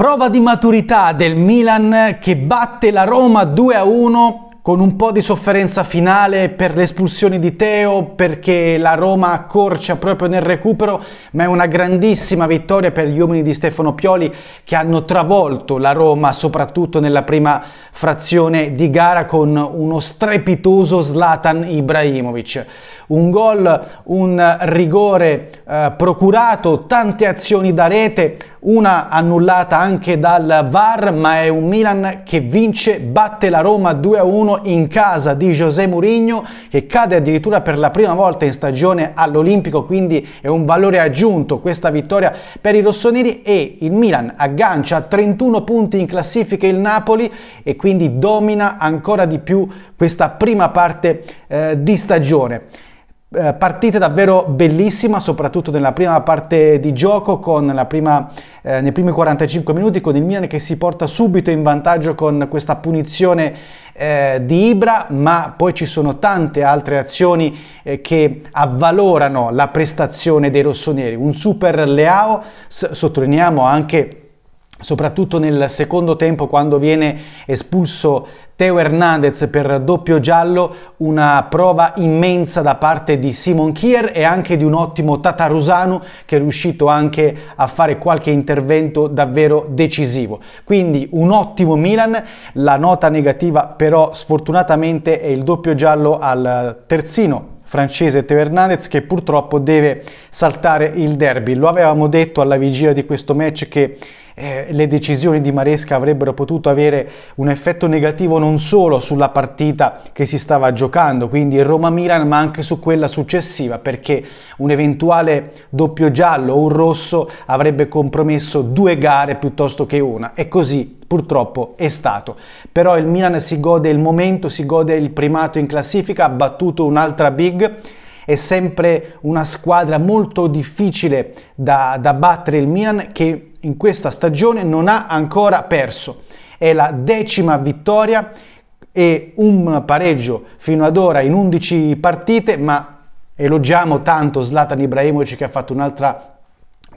Prova di maturità del Milan che batte la Roma 2-1 a con un po' di sofferenza finale per l'espulsione di Teo, perché la Roma accorcia proprio nel recupero, ma è una grandissima vittoria per gli uomini di Stefano Pioli che hanno travolto la Roma, soprattutto nella prima frazione di gara con uno strepitoso Zlatan Ibrahimovic. Un gol, un rigore eh, procurato, tante azioni da rete, una annullata anche dal VAR, ma è un Milan che vince, batte la Roma 2-1 in casa di José Mourinho, che cade addirittura per la prima volta in stagione all'Olimpico, quindi è un valore aggiunto questa vittoria per i rossoneri e il Milan aggancia a 31 punti in classifica il Napoli e quindi domina ancora di più questa prima parte eh, di stagione. Eh, partita davvero bellissima, soprattutto nella prima parte di gioco, prima, eh, nei primi 45 minuti, con il Milan che si porta subito in vantaggio con questa punizione eh, di Ibra, ma poi ci sono tante altre azioni eh, che avvalorano la prestazione dei rossoneri. Un super Leao, s- sottolineiamo anche soprattutto nel secondo tempo quando viene espulso Teo Hernandez per doppio giallo, una prova immensa da parte di Simon Kier e anche di un ottimo Tatarusanu che è riuscito anche a fare qualche intervento davvero decisivo. Quindi un ottimo Milan, la nota negativa però sfortunatamente è il doppio giallo al terzino francese Teo Hernandez che purtroppo deve saltare il derby. Lo avevamo detto alla vigilia di questo match che eh, le decisioni di Maresca avrebbero potuto avere un effetto negativo non solo sulla partita che si stava giocando, quindi Roma-Milan, ma anche su quella successiva, perché un eventuale doppio giallo o un rosso avrebbe compromesso due gare piuttosto che una. E così purtroppo è stato. Però il Milan si gode il momento, si gode il primato in classifica, ha battuto un'altra big è sempre una squadra molto difficile da, da battere il Milan che in questa stagione non ha ancora perso. È la decima vittoria e un pareggio fino ad ora in 11 partite, ma elogiamo tanto Zlatan Ibrahimovic che ha fatto un'altra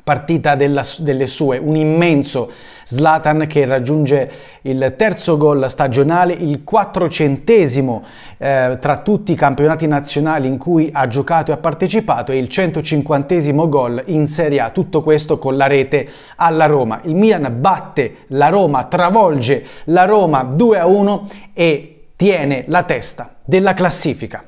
partita della, delle sue, un immenso Zlatan che raggiunge il terzo gol stagionale, il quattrocentesimo eh, tra tutti i campionati nazionali in cui ha giocato e ha partecipato e il centocinquantesimo gol in Serie A, tutto questo con la rete alla Roma. Il Milan batte la Roma, travolge la Roma 2-1 e tiene la testa della classifica.